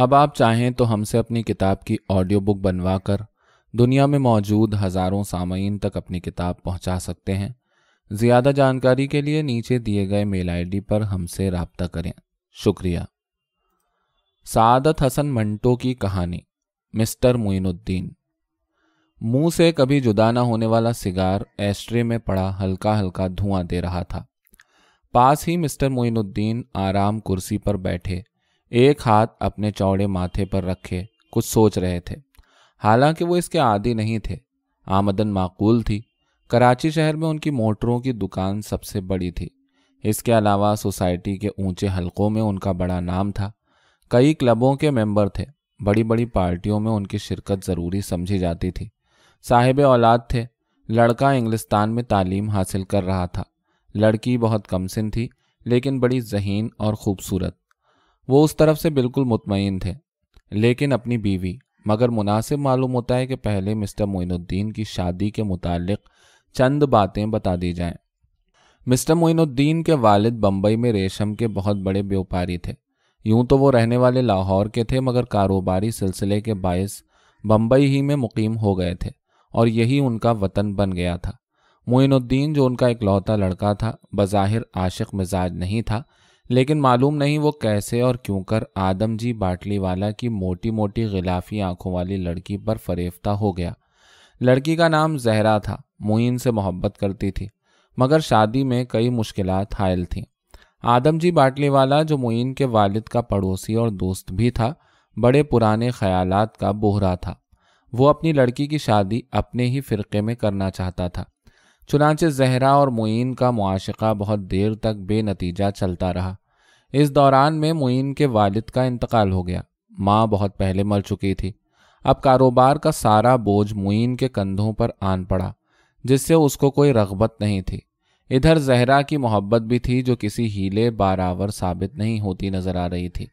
अब आप चाहें तो हमसे अपनी किताब की ऑडियो बुक बनवा कर दुनिया में मौजूद हज़ारों सामयीन तक अपनी किताब पहुंचा सकते हैं ज़्यादा जानकारी के लिए नीचे दिए गए मेल आईडी पर हमसे रबता करें शुक्रिया सादत हसन मंटो की कहानी मिस्टर मोइनुद्दीन मुंह से कभी जुदा ना होने वाला सिगार एस्ट्रे में पड़ा हल्का हल्का धुआं दे रहा था पास ही मिस्टर मोइनुद्दीन आराम कुर्सी पर बैठे एक हाथ अपने चौड़े माथे पर रखे कुछ सोच रहे थे हालांकि वो इसके आदि नहीं थे आमदन माकूल थी कराची शहर में उनकी मोटरों की दुकान सबसे बड़ी थी इसके अलावा सोसाइटी के ऊंचे हलकों में उनका बड़ा नाम था कई क्लबों के मेंबर थे बड़ी बड़ी पार्टियों में उनकी शिरकत ज़रूरी समझी जाती थी साहिब औलाद थे लड़का इंग्लिस्तान में तालीम हासिल कर रहा था लड़की बहुत कमसिन थी लेकिन बड़ी जहीन और खूबसूरत वो उस तरफ से बिल्कुल मुतमिन थे लेकिन अपनी बीवी मगर मुनासिब मालूम होता है कि पहले मिस्टर मोइनुद्दीन की शादी के मुतालिक चंद बातें बता दी जाएं। मिस्टर मोइनुद्दीन के वालिद बम्बई में रेशम के बहुत बड़े व्यापारी थे यूं तो वो रहने वाले लाहौर के थे मगर कारोबारी सिलसिले के बायस बम्बई ही में मुकीम हो गए थे और यही उनका वतन बन गया था मोनुद्दीन जो उनका इकलौता लड़का था बज़ाहिर आशिक मिजाज नहीं था लेकिन मालूम नहीं वो कैसे और क्यों कर आदम जी वाला की मोटी मोटी गिलाफी आंखों वाली लड़की पर फरेफ्ता हो गया लड़की का नाम जहरा था मुइन से मोहब्बत करती थी मगर शादी में कई मुश्किल हायल थीं आदम जी वाला जो मुइन के वालिद का पड़ोसी और दोस्त भी था बड़े पुराने ख्याल का बोहरा था वो अपनी लड़की की शादी अपने ही फिरके में करना चाहता था चुनाचे जहरा और मुइन का मुआशका बहुत देर तक बे नतीजा चलता रहा इस दौरान में मुइन के वालिद का इंतकाल हो गया माँ बहुत पहले मर चुकी थी अब कारोबार का सारा बोझ मुइन के कंधों पर आन पड़ा जिससे उसको कोई रगबत नहीं थी इधर जहरा की मोहब्बत भी थी जो किसी हीले बारावर साबित नहीं होती नजर आ रही थी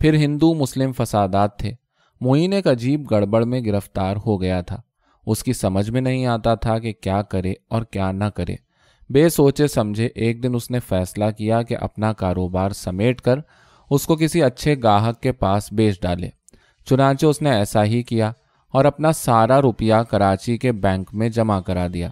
फिर हिंदू मुस्लिम फसादात थे मोइन एक अजीब गड़बड़ में गिरफ्तार हो गया था उसकी समझ में नहीं आता था कि क्या करे और क्या ना करे बेसोचे समझे एक दिन उसने फैसला किया कि अपना कारोबार समेट कर उसको किसी अच्छे गाहक के पास बेच डाले चुनाचे उसने ऐसा ही किया और अपना सारा रुपया कराची के बैंक में जमा करा दिया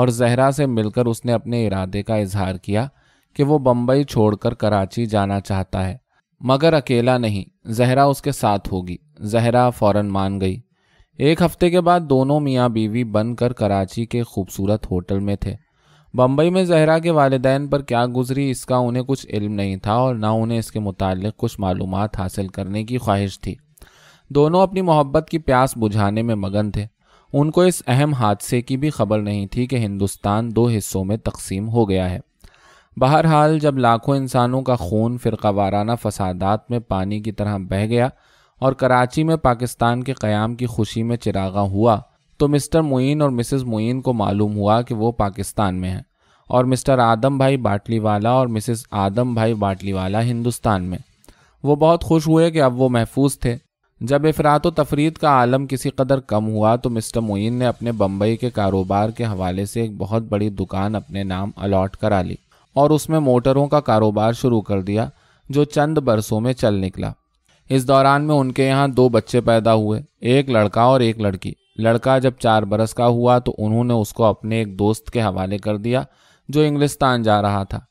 और जहरा से मिलकर उसने अपने इरादे का इजहार किया कि वो बम्बई छोड़कर कराची जाना चाहता है मगर अकेला नहीं जहरा उसके साथ होगी जहरा फौरन मान गई एक हफ्ते के बाद दोनों मियाँ बीवी बनकर कराची के खूबसूरत होटल में थे बम्बई में जहरा के वालदेन पर क्या गुजरी इसका उन्हें कुछ इल्म नहीं था और ना उन्हें इसके मुतल कुछ मालूम हासिल करने की ख्वाहिश थी दोनों अपनी मोहब्बत की प्यास बुझाने में मगन थे उनको इस अहम हादसे की भी खबर नहीं थी कि हिंदुस्तान दो हिस्सों में तकसीम हो गया है बहरहाल जब लाखों इंसानों का खून फिरका वाराना फसादात में पानी की तरह बह गया और कराची में पाकिस्तान के क़्याम की खुशी में चिरागा हुआ तो मिस्टर मोइन और मिसेस मोइन को मालूम हुआ कि वो पाकिस्तान में हैं और मिस्टर आदम भाई बाटलीवाला और मिसेस आदम भाई बाटलीवाला हिंदुस्तान में वो बहुत खुश हुए कि अब वो महफूज थे जब अफरात तफरीद का आलम किसी कदर कम हुआ तो मिस्टर मोइन ने अपने बम्बई के कारोबार के हवाले से एक बहुत बड़ी दुकान अपने नाम अलाट करा ली और उसमें मोटरों का कारोबार शुरू कर दिया जो चंद बरसों में चल निकला इस दौरान में उनके यहाँ दो बच्चे पैदा हुए एक लड़का और एक लड़की लड़का जब चार बरस का हुआ तो उन्होंने उसको अपने एक दोस्त के हवाले कर दिया जो इंग्लिस्तान जा रहा था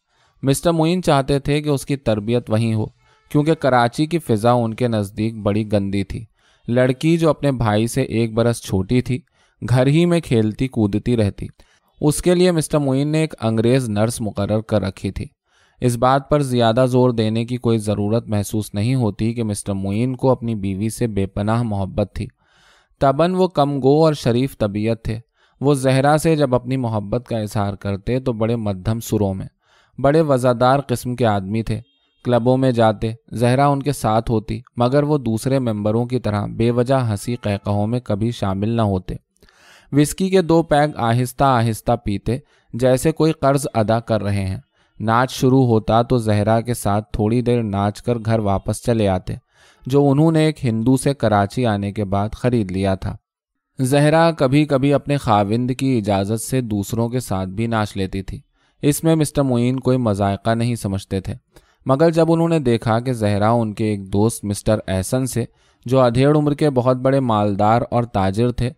मिस्टर मुइन चाहते थे कि उसकी तरबियत वहीं हो क्योंकि कराची की फ़िज़ा उनके नज़दीक बड़ी गंदी थी लड़की जो अपने भाई से एक बरस छोटी थी घर ही में खेलती कूदती रहती उसके लिए मिस्टर मुइन ने एक अंग्रेज़ नर्स मुकर कर रखी थी इस बात पर ज़्यादा जोर देने की कोई ज़रूरत महसूस नहीं होती कि मिस्टर मुइन को अपनी बीवी से बेपनाह मोहब्बत थी तबन वो कम गो और शरीफ तबीयत थे वो जहरा से जब अपनी मोहब्बत का इजहार करते तो बड़े मध्यम सुरों में बड़े वज़ादार किस्म के आदमी थे क्लबों में जाते जहरा उनके साथ होती मगर वो दूसरे मेंबरों की तरह बेवजह हंसी कहकहों में कभी शामिल न होते विस्की के दो पैग आहिस्ता आहिस्ता पीते जैसे कोई कर्ज अदा कर रहे हैं नाच शुरू होता तो जहरा के साथ थोड़ी देर नाच कर घर वापस चले आते जो उन्होंने एक हिंदू से कराची आने के बाद खरीद लिया था जहरा कभी कभी अपने खाविंद की इजाज़त से दूसरों के साथ भी नाच लेती थी इसमें मिस्टर मोइन कोई मजायका नहीं समझते थे मगर जब उन्होंने देखा कि जहरा उनके एक दोस्त मिस्टर एहसन से जो अधेड़ उम्र के बहुत बड़े मालदार और ताजिर थे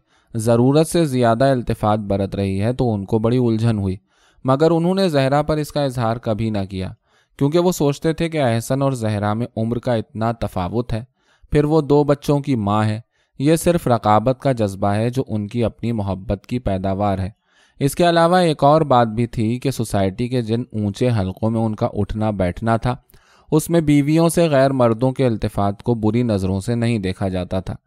ज़रूरत से ज़्यादा अल्तफात बरत रही है तो उनको बड़ी उलझन हुई मगर उन्होंने जहरा पर इसका इजहार कभी ना किया क्योंकि वो सोचते थे कि अहसन और जहरा में उम्र का इतना तफावत है फिर वो दो बच्चों की माँ है ये सिर्फ रकाबत का जज्बा है जो उनकी अपनी मोहब्बत की पैदावार है इसके अलावा एक और बात भी थी कि सोसाइटी के जिन ऊंचे हलकों में उनका उठना बैठना था उसमें बीवियों से गैर मर्दों के अल्तफात को बुरी नज़रों से नहीं देखा जाता था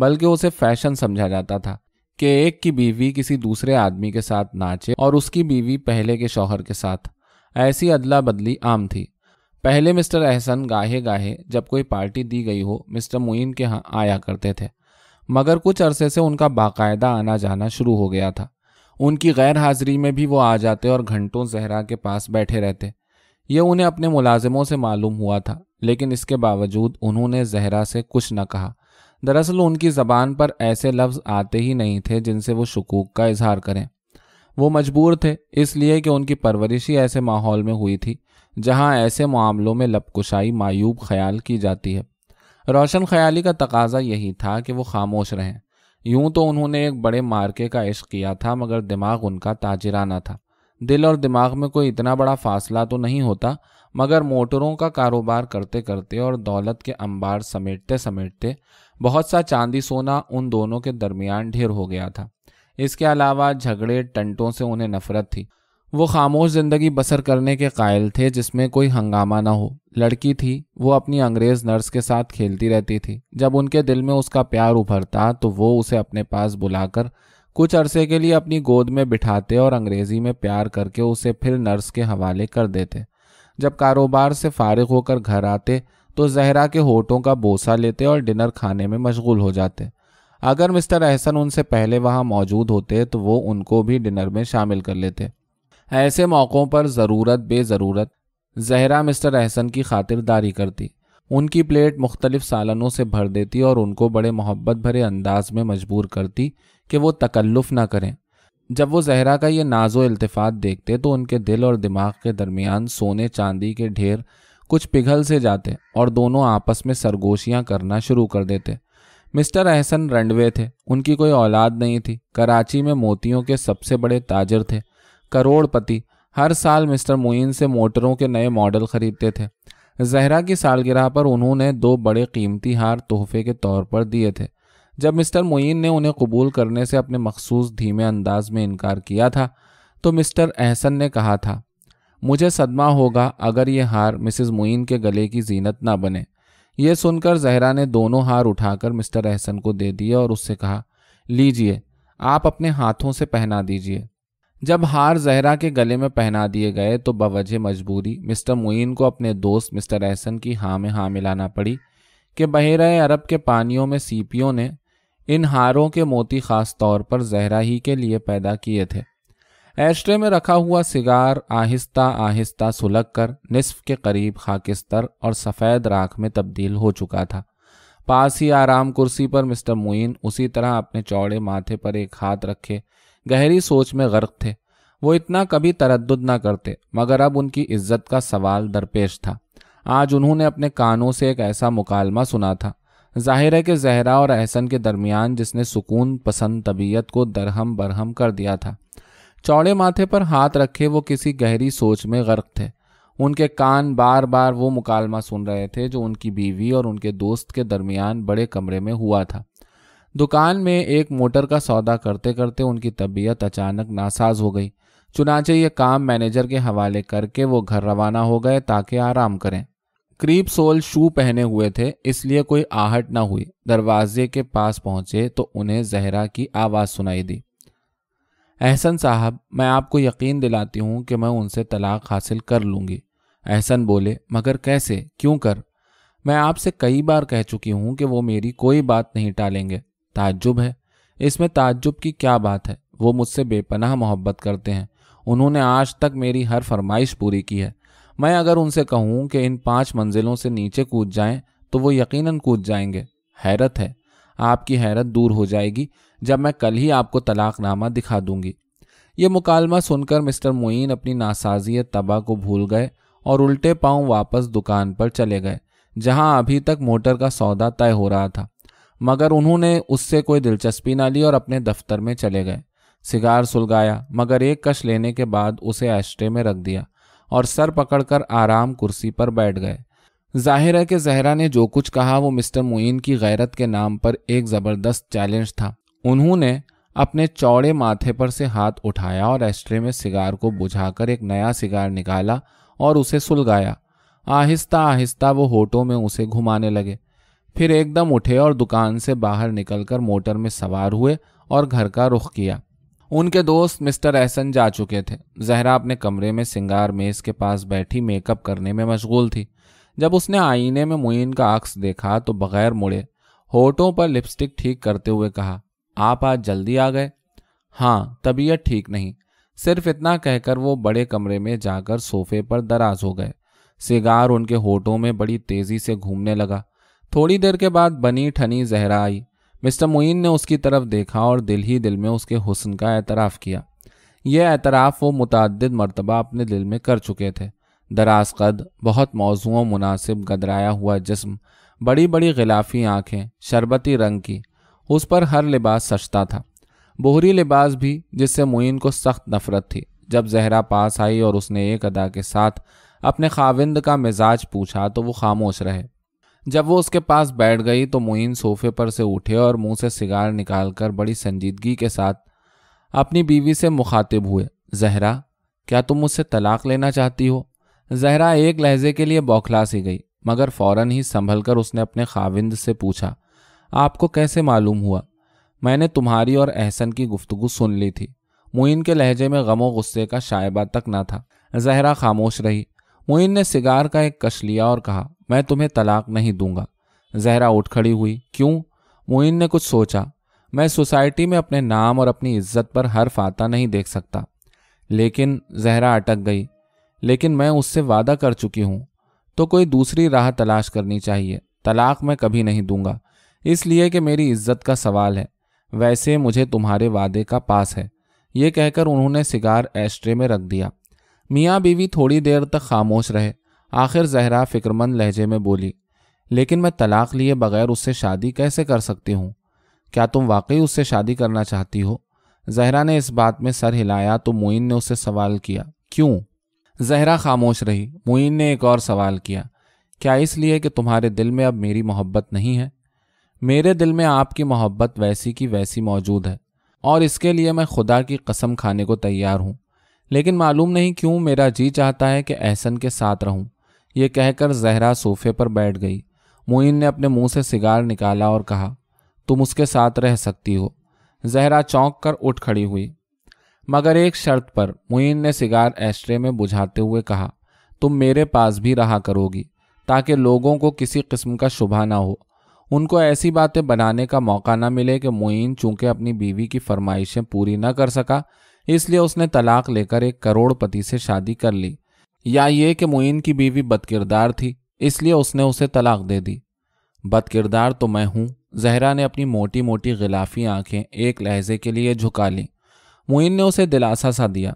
बल्कि उसे फैशन समझा जाता था कि एक की बीवी किसी दूसरे आदमी के साथ नाचे और उसकी बीवी पहले के शौहर के साथ ऐसी अदला बदली आम थी पहले मिस्टर एहसन गाहे गाहे जब कोई पार्टी दी गई हो मिस्टर मुइन के यहाँ आया करते थे मगर कुछ अरसे से उनका बाकायदा आना जाना शुरू हो गया था उनकी गैर हाजिरी में भी वो आ जाते और घंटों जहरा के पास बैठे रहते ये उन्हें अपने मुलाजिमों से मालूम हुआ था लेकिन इसके बावजूद उन्होंने जहरा से कुछ न कहा दरअसल उनकी ज़बान पर ऐसे लफ्ज़ आते ही नहीं थे जिनसे वो शकूक का इजहार करें वो मजबूर थे इसलिए कि उनकी परवरिश ही ऐसे माहौल में हुई थी जहां ऐसे मामलों में लपकुशाई मायूब ख्याल की जाती है रोशन ख्याली का तकाजा यही था कि वो खामोश रहें यूं तो उन्होंने एक बड़े मार्के का इश्क किया था मगर दिमाग उनका ताजराना था दिल और दिमाग में कोई इतना बड़ा फासला तो नहीं होता मगर मोटरों का कारोबार करते करते और दौलत के अंबार समेटते समेटते बहुत सा चांदी सोना उन दोनों के दरमियान ढेर हो गया था इसके अलावा झगड़े टंटों से उन्हें नफरत थी वो खामोश जिंदगी बसर करने के कायल थे जिसमें कोई हंगामा ना हो लड़की थी वो अपनी अंग्रेज नर्स के साथ खेलती रहती थी जब उनके दिल में उसका प्यार उभरता तो वो उसे अपने पास बुलाकर कुछ अरसे के लिए अपनी गोद में बिठाते और अंग्रेजी में प्यार करके उसे फिर नर्स के हवाले कर देते जब कारोबार से फारिग होकर घर आते तो जहरा के होठों का बोसा लेते और डिनर खाने में मशगूल हो जाते अगर मिस्टर अहसन उनसे पहले वहाँ मौजूद होते तो वो उनको भी डिनर में शामिल कर लेते ऐसे मौक़ों पर ज़रूरत बेज़रूरत जहरा मिस्टर अहसन की खातिरदारी करती उनकी प्लेट मुख्तलिफ सालनों से भर देती और उनको बड़े मोहब्बत भरे अंदाज में मजबूर करती कि वो तकल्लुफ़ ना करें जब वो जहरा का ये नाजो इल्तफात देखते तो उनके दिल और दिमाग के दरमियान सोने चांदी के ढेर कुछ पिघल से जाते और दोनों आपस में सरगोशियाँ करना शुरू कर देते मिस्टर अहसन रंडवे थे उनकी कोई औलाद नहीं थी कराची में मोतियों के सबसे बड़े ताजर थे करोड़पति हर साल मिस्टर मोइन से मोटरों के नए मॉडल खरीदते थे जहरा की सालगिरह पर उन्होंने दो बड़े कीमती हार तोहफे के तौर पर दिए थे जब मिस्टर मोइन ने उन्हें कबूल करने से अपने मखसूस धीमे अंदाज में इनकार किया था तो मिस्टर अहसन ने कहा था मुझे सदमा होगा अगर ये हार मिसिज मुइन के गले की जीनत ना बने ये सुनकर जहरा ने दोनों हार उठाकर मिस्टर एहसन को दे दिए और उससे कहा लीजिए आप अपने हाथों से पहना दीजिए जब हार जहरा के गले में पहना दिए गए तो बवजह मजबूरी मिस्टर मुइन को अपने दोस्त मिस्टर एहसन की हाँ में हाँ मिलाना पड़ी कि बहर अरब के पानियों में सीपियों ने इन हारों के मोती ख़ास तौर पर जहरा ही के लिए पैदा किए थे ऐश्रे में रखा हुआ सिगार आहिस्ता आहिस्ता सुलग कर निसफ के करीब खाकिस्तर और सफ़ेद राख में तब्दील हो चुका था पास ही आराम कुर्सी पर मिस्टर मुइन उसी तरह अपने चौड़े माथे पर एक हाथ रखे गहरी सोच में गर्क थे वो इतना कभी तरद ना करते मगर अब उनकी इज्जत का सवाल दरपेश था आज उन्होंने अपने कानों से एक ऐसा मुकालमा सुना था जाहिर है कि जहरा और अहसन के दरमियान जिसने सुकून पसंद तबीयत को दरहम बरहम कर दिया था चौड़े माथे पर हाथ रखे वो किसी गहरी सोच में गर्क थे उनके कान बार बार वो मुकालमा सुन रहे थे जो उनकी बीवी और उनके दोस्त के दरमियान बड़े कमरे में हुआ था दुकान में एक मोटर का सौदा करते करते उनकी तबीयत अचानक नासाज हो गई चुनाचे ये काम मैनेजर के हवाले करके वो घर रवाना हो गए ताकि आराम करें क्रीप सोल शू पहने हुए थे इसलिए कोई आहट ना हुई दरवाजे के पास पहुंचे तो उन्हें जहरा की आवाज़ सुनाई दी एहसन साहब मैं आपको यकीन दिलाती हूँ कि मैं उनसे तलाक हासिल कर लूँगी एहसन बोले मगर कैसे क्यों कर मैं आपसे कई बार कह चुकी हूँ कि वो मेरी कोई बात नहीं टालेंगे ताज्जुब है इसमें ताज्जुब की क्या बात है वो मुझसे बेपनाह मोहब्बत करते हैं उन्होंने आज तक मेरी हर फरमाइश पूरी की है मैं अगर उनसे कहूँ कि इन पांच मंजिलों से नीचे कूद जाएं तो वो यकीन कूद जाएंगे हैरत है आपकी हैरत दूर हो जाएगी जब मैं कल ही आपको तलाकनामा दिखा दूंगी ये मुकालमा सुनकर मिस्टर मोइन अपनी नासाजिय तबाह को भूल गए और उल्टे पांव वापस दुकान पर चले गए जहां अभी तक मोटर का सौदा तय हो रहा था मगर उन्होंने उससे कोई दिलचस्पी ना ली और अपने दफ्तर में चले गए सिगार सुलगाया मगर एक कश लेने के बाद उसे एस्ट्रे में रख दिया और सर पकड़कर आराम कुर्सी पर बैठ गए जाहिर है कि जहरा ने जो कुछ कहा वो मिस्टर मुइन की गैरत के नाम पर एक ज़बरदस्त चैलेंज था उन्होंने अपने चौड़े माथे पर से हाथ उठाया और एस्ट्रे में सिगार को बुझाकर एक नया सिगार निकाला और उसे सुलगाया आहिस्ता आहिस्ता वो होठों में उसे घुमाने लगे फिर एकदम उठे और दुकान से बाहर निकलकर मोटर में सवार हुए और घर का रुख किया उनके दोस्त मिस्टर एहसन जा चुके थे जहरा अपने कमरे में सिंगार मेज़ के पास बैठी मेकअप करने में मशगूल थी जब उसने आईने में मुइन का अक्स देखा तो बगैर मुड़े होठों पर लिपस्टिक ठीक करते हुए कहा आप आज जल्दी आ गए हाँ तबीयत ठीक नहीं सिर्फ इतना कहकर वो बड़े कमरे में जाकर सोफे पर दराज हो गए सिगार उनके होठों में बड़ी तेजी से घूमने लगा थोड़ी देर के बाद बनी ठनी जहरा आई मिस्टर मुइन ने उसकी तरफ देखा और दिल ही दिल में उसके हुसन का एतराफ़ किया यह एतराफ़ वो मुतद मरतबा अपने दिल में कर चुके थे दराज कद बहुत मौजू मुनासिब गदराया हुआ जिस्म बड़ी बड़ी गिलाफी आँखें शरबती रंग की उस पर हर लिबास सचता था बोहरी लिबास भी जिससे मोइन को सख्त नफरत थी जब जहरा पास आई और उसने एक अदा के साथ अपने खाविंद का मिजाज पूछा तो वो खामोश रहे जब वो उसके पास बैठ गई तो मुइन सोफे पर से उठे और मुंह से सिगार निकालकर बड़ी संजीदगी के साथ अपनी बीवी से मुखातिब हुए जहरा क्या तुम मुझसे तलाक लेना चाहती हो जहरा एक लहजे के लिए बौखला सी गई मगर फौरन ही संभल कर उसने अपने खाविंद से पूछा आपको कैसे मालूम हुआ मैंने तुम्हारी और एहसन की गुफ्तगु सुन ली थी मोइन के लहजे में गमो गुस्से का शायबा तक न था जहरा खामोश रही मोइन ने सिगार का एक कश लिया और कहा मैं तुम्हें तलाक नहीं दूंगा जहरा उठ खड़ी हुई क्यों मोइन ने कुछ सोचा मैं सोसाइटी में अपने नाम और अपनी इज्जत पर हर फाता नहीं देख सकता लेकिन जहरा अटक गई लेकिन मैं उससे वादा कर चुकी हूँ तो कोई दूसरी राह तलाश करनी चाहिए तलाक मैं कभी नहीं दूंगा इसलिए कि मेरी इज्जत का सवाल है वैसे मुझे तुम्हारे वादे का पास है ये कहकर उन्होंने सिगार एस्ट्रे में रख दिया मियाँ बीवी थोड़ी देर तक खामोश रहे आखिर जहरा फिक्रमंद लहजे में बोली लेकिन मैं तलाक लिए बगैर उससे शादी कैसे कर सकती हूँ क्या तुम वाकई उससे शादी करना चाहती हो जहरा ने इस बात में सर हिलाया तो मोइन ने उससे सवाल किया क्यों जहरा खामोश रही मोइन ने एक और सवाल किया क्या इसलिए कि तुम्हारे दिल में अब मेरी मोहब्बत नहीं है मेरे दिल में आपकी मोहब्बत वैसी की वैसी मौजूद है और इसके लिए मैं खुदा की कसम खाने को तैयार हूँ लेकिन मालूम नहीं क्यों मेरा जी चाहता है कि एहसन के साथ रहूँ ये कहकर जहरा सोफे पर बैठ गई मोइन ने अपने मुंह से सिगार निकाला और कहा तुम उसके साथ रह सकती हो जहरा चौंक कर उठ खड़ी हुई मगर एक शर्त पर मुइन ने सिगार एस्ट्रे में बुझाते हुए कहा तुम मेरे पास भी रहा करोगी ताकि लोगों को किसी किस्म का शुभा ना हो उनको ऐसी बातें बनाने का मौका ना मिले कि मोइन चूंकि अपनी बीवी की फरमाइशें पूरी ना कर सका इसलिए उसने तलाक लेकर एक करोड़पति से शादी कर ली या ये कि मोइन की बीवी बदकिरदार थी इसलिए उसने उसे तलाक दे दी बदकिरदार तो मैं हूं जहरा ने अपनी मोटी मोटी गिलाफी आंखें एक लहजे के लिए झुका ली मोइन ने उसे दिलासा सा दिया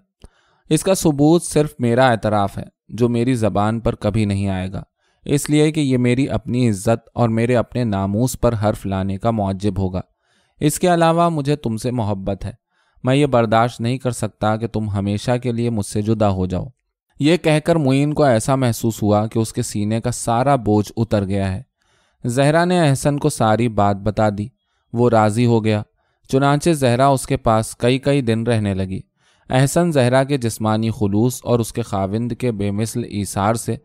इसका सबूत सिर्फ मेरा एतराफ़ है जो मेरी ज़बान पर कभी नहीं आएगा इसलिए कि ये मेरी अपनी इज्जत और मेरे अपने नामूस पर हर्फ लाने का मुआजब होगा इसके अलावा मुझे तुमसे मोहब्बत है मैं ये बर्दाश्त नहीं कर सकता कि तुम हमेशा के लिए मुझसे जुदा हो जाओ ये कहकर मुइन को ऐसा महसूस हुआ कि उसके सीने का सारा बोझ उतर गया है जहरा ने अहसन को सारी बात बता दी वो राज़ी हो गया चुनाचे जहरा उसके पास कई कई दिन रहने लगी अहसन जहरा के जिस्मानी खलूस और उसके खाविंद के बेमिसल ईसार से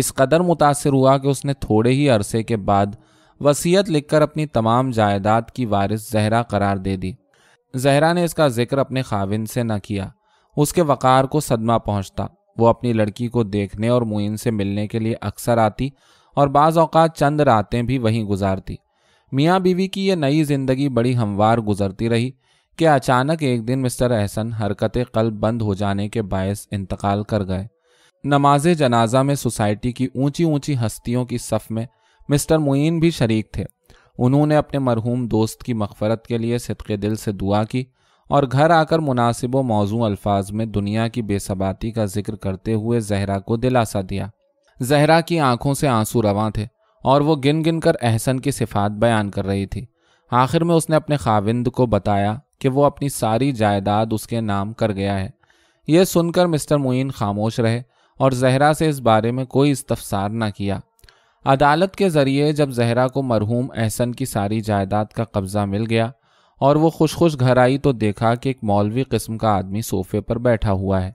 इस कदर मुतासर हुआ कि उसने थोड़े ही अरसे के बाद वसीयत लिखकर अपनी तमाम जायदाद की वारिस जहरा करार दे दी जहरा ने इसका जिक्र अपने खाविन से न किया उसके वक़ार को सदमा पहुंचता वो अपनी लड़की को देखने और मुइन से मिलने के लिए अक्सर आती और बाज़ अवकात चंद रातें भी वहीं गुजारती मियाँ बीवी की यह नई ज़िंदगी बड़ी हमवार गुजरती रही कि अचानक एक दिन मिस्टर अहसन हरकत कल बंद हो जाने के बायस इंतकाल कर गए नमाज जनाजा में सोसाइटी की ऊंची ऊंची हस्तियों की सफ में मिस्टर मुइन भी शरीक थे उन्होंने अपने मरहूम दोस्त की मफफ़रत के लिए सदक दिल से दुआ की और घर आकर मुनासिब मौजू अल्फाज में दुनिया की बेसबाती का जिक्र करते हुए जहरा को दिलासा दिया जहरा की आंखों से आंसू रवा थे और वो गिन गिन कर एहसन की सिफात बयान कर रही थी आखिर में उसने अपने खाविंद को बताया कि वो अपनी सारी जायदाद उसके नाम कर गया है यह सुनकर मिस्टर मुइन खामोश रहे और जहरा से इस बारे में कोई इस्तफसार न किया अदालत के ज़रिए जब जहरा को मरहूम एहसन की सारी जायदाद का कब्ज़ा मिल गया और वो खुश खुश घर आई तो देखा कि एक मौलवी किस्म का आदमी सोफे पर बैठा हुआ है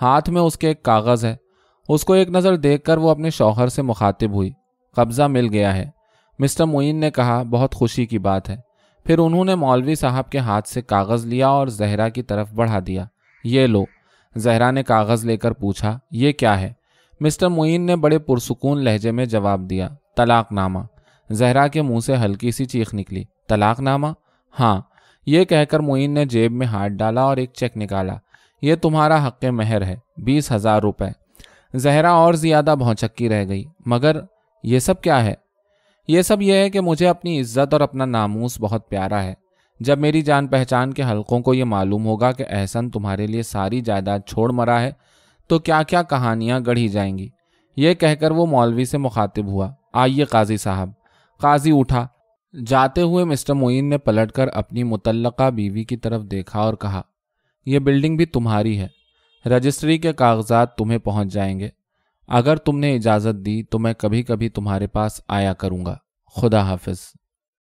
हाथ में उसके एक कागज़ है उसको एक नज़र देखकर वो अपने शौहर से मुखातिब हुई कब्ज़ा मिल गया है मिस्टर मुइन ने कहा बहुत खुशी की बात है फिर उन्होंने मौलवी साहब के हाथ से कागज़ लिया और जहरा की तरफ बढ़ा दिया ये लो जहरा ने कागज़ लेकर पूछा ये क्या है मिस्टर मुइन ने बड़े पुरसकून लहजे में जवाब दिया तलाकनामा जहरा के मुंह से हल्की सी चीख निकली तलाकनामा हाँ ये कहकर मुइन ने जेब में हाथ डाला और एक चेक निकाला ये तुम्हारा हक महर है बीस हज़ार रुपये जहरा और ज़्यादा भौचक्की रह गई मगर यह सब क्या है ये सब यह है कि मुझे अपनी इज्जत और अपना नामूस बहुत प्यारा है जब मेरी जान पहचान के हलकों को ये मालूम होगा कि एहसन तुम्हारे लिए सारी जायदाद छोड़ मरा है तो क्या क्या कहानियाँ गढ़ी जाएंगी ये कहकर वो मौलवी से मुखातिब हुआ आइए काजी साहब काजी उठा जाते हुए मिस्टर मोइन ने पलटकर अपनी मुतलका बीवी की तरफ देखा और कहा यह बिल्डिंग भी तुम्हारी है रजिस्ट्री के कागजात तुम्हें पहुंच जाएंगे अगर तुमने इजाज़त दी तो मैं कभी कभी तुम्हारे पास आया करूँगा खुदा हाफिज़